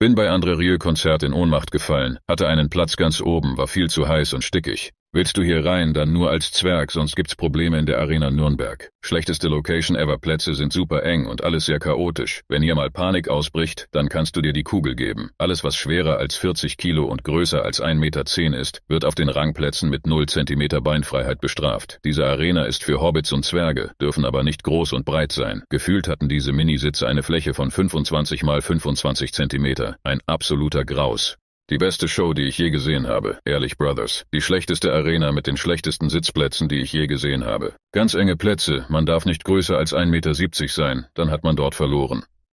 Bin bei André Rieu Konzert in Ohnmacht gefallen, hatte einen Platz ganz oben, war viel zu heiß und stickig. Willst du hier rein, dann nur als Zwerg, sonst gibt's Probleme in der Arena Nürnberg. Schlechteste Location ever, Plätze sind super eng und alles sehr chaotisch. Wenn hier mal Panik ausbricht, dann kannst du dir die Kugel geben. Alles, was schwerer als 40 Kilo und größer als 1,10 Meter ist, wird auf den Rangplätzen mit 0 Zentimeter Beinfreiheit bestraft. Diese Arena ist für Hobbits und Zwerge, dürfen aber nicht groß und breit sein. Gefühlt hatten diese Minisitze eine Fläche von 25 mal 25 Zentimeter. Ein absoluter Graus. Die beste Show, die ich je gesehen habe, ehrlich Brothers. Die schlechteste Arena mit den schlechtesten Sitzplätzen, die ich je gesehen habe. Ganz enge Plätze, man darf nicht größer als 1,70 Meter sein, dann hat man dort verloren.